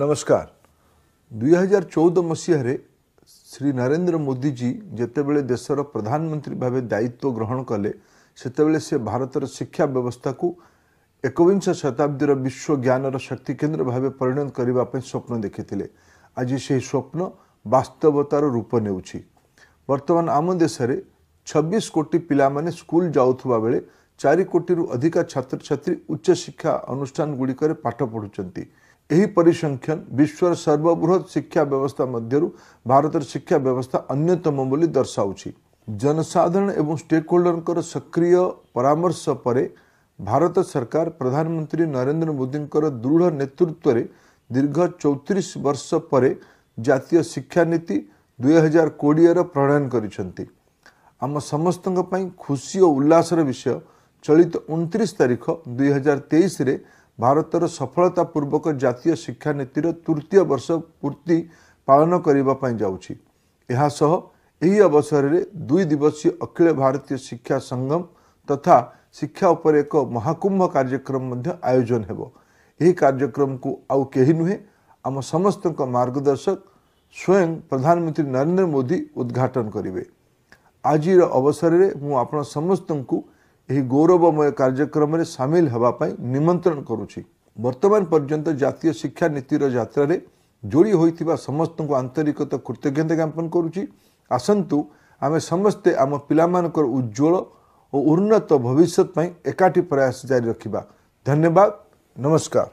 ନମସ୍କାର ଦୁଇହଜାର ଚଉଦ ମସିହାରେ ଶ୍ରୀ ନରେନ୍ଦ୍ର ମୋଦିଜୀ ଯେତେବେଳେ ଦେଶର ପ୍ରଧାନମନ୍ତ୍ରୀ ଭାବେ ଦାୟିତ୍ୱ ଗ୍ରହଣ କଲେ ସେତେବେଳେ ସେ ଭାରତର ଶିକ୍ଷା ବ୍ୟବସ୍ଥାକୁ ଏକବିଂଶ ଶତାବ୍ଦୀର ବିଶ୍ୱ ଜ୍ଞାନର ଶକ୍ତିକେନ୍ଦ୍ର ଭାବେ ପରିଣତ କରିବା ପାଇଁ ସ୍ୱପ୍ନ ଦେଖିଥିଲେ ଆଜି ସେହି ସ୍ୱପ୍ନ ବାସ୍ତବତାର ରୂପ ନେଉଛି ବର୍ତ୍ତମାନ ଆମ ଦେଶରେ ଛବିଶ କୋଟି ପିଲାମାନେ ସ୍କୁଲ ଯାଉଥିବା ବେଳେ ଚାରି କୋଟିରୁ ଅଧିକ ଛାତ୍ରଛାତ୍ରୀ ଉଚ୍ଚଶିକ୍ଷା ଅନୁଷ୍ଠାନଗୁଡ଼ିକରେ ପାଠ ପଢ଼ୁଛନ୍ତି ଏହି ପରିସଂଖ୍ୟାନ ବିଶ୍ୱର ସର୍ବବୃହତ୍ ଶିକ୍ଷା ବ୍ୟବସ୍ଥା ମଧ୍ୟରୁ ଭାରତର ଶିକ୍ଷା ବ୍ୟବସ୍ଥା ଅନ୍ୟତମ ବୋଲି ଦର୍ଶାଉଛି ଜନସାଧାରଣ ଏବଂ ଷ୍ଟେକ୍ ହୋଲ୍ଡରଙ୍କର ସକ୍ରିୟ ପରାମର୍ଶ ପରେ ଭାରତ ସରକାର ପ୍ରଧାନମନ୍ତ୍ରୀ ନରେନ୍ଦ୍ର ମୋଦିଙ୍କର ଦୃଢ଼ ନେତୃତ୍ୱରେ ଦୀର୍ଘ ଚଉତିରିଶ ବର୍ଷ ପରେ ଜାତୀୟ ଶିକ୍ଷାନୀତି ଦୁଇହଜାର କୋଡ଼ିଏର ପ୍ରଣୟନ କରିଛନ୍ତି ଆମ ସମସ୍ତଙ୍କ ପାଇଁ ଖୁସି ଓ ଉଲ୍ଲାସର ବିଷୟ ଚଳିତ ଅଣତିରିଶ ତାରିଖ ଦୁଇହଜାର ତେଇଶରେ ଭାରତର ସଫଳତା ପୂର୍ବକ ଜାତୀୟ ଶିକ୍ଷାନୀତିର ତୃତୀୟ ବର୍ଷ ପୂର୍ତ୍ତି ପାଳନ କରିବା ପାଇଁ ଯାଉଛି ଏହାସହ ଏହି ଅବସରରେ ଦୁଇ ଦିବସୀୟ ଅଖିଳ ଭାରତୀୟ ଶିକ୍ଷା ସଂଗମ ତଥା ଶିକ୍ଷା ଉପରେ ଏକ ମହାକୁମ୍ଭ କାର୍ଯ୍ୟକ୍ରମ ମଧ୍ୟ ଆୟୋଜନ ହେବ ଏହି କାର୍ଯ୍ୟକ୍ରମକୁ ଆଉ କେହି ନୁହେଁ ଆମ ସମସ୍ତଙ୍କ ମାର୍ଗଦର୍ଶକ ସ୍ୱୟଂ ପ୍ରଧାନମନ୍ତ୍ରୀ ନରେନ୍ଦ୍ର ମୋଦି ଉଦ୍ଘାଟନ କରିବେ ଆଜିର ଅବସରରେ ମୁଁ ଆପଣ ସମସ୍ତଙ୍କୁ ଏହି ଗୌରବମୟ କାର୍ଯ୍ୟକ୍ରମରେ ସାମିଲ ହେବା ପାଇଁ ନିମନ୍ତ୍ରଣ କରୁଛି ବର୍ତ୍ତମାନ ପର୍ଯ୍ୟନ୍ତ ଜାତୀୟ ଶିକ୍ଷା ନୀତିର ଯାତ୍ରାରେ ଯୋଡ଼ି ହୋଇଥିବା ସମସ୍ତଙ୍କୁ ଆନ୍ତରିକତା କୃତଜ୍ଞତା ଜ୍ଞାପନ କରୁଛି ଆସନ୍ତୁ ଆମେ ସମସ୍ତେ ଆମ ପିଲାମାନଙ୍କର ଉଜ୍ଜଳ ଓ ଉନ୍ନତ ଭବିଷ୍ୟତ ପାଇଁ ଏକାଠି ପ୍ରୟାସ ଜାରି ରଖିବା ଧନ୍ୟବାଦ ନମସ୍କାର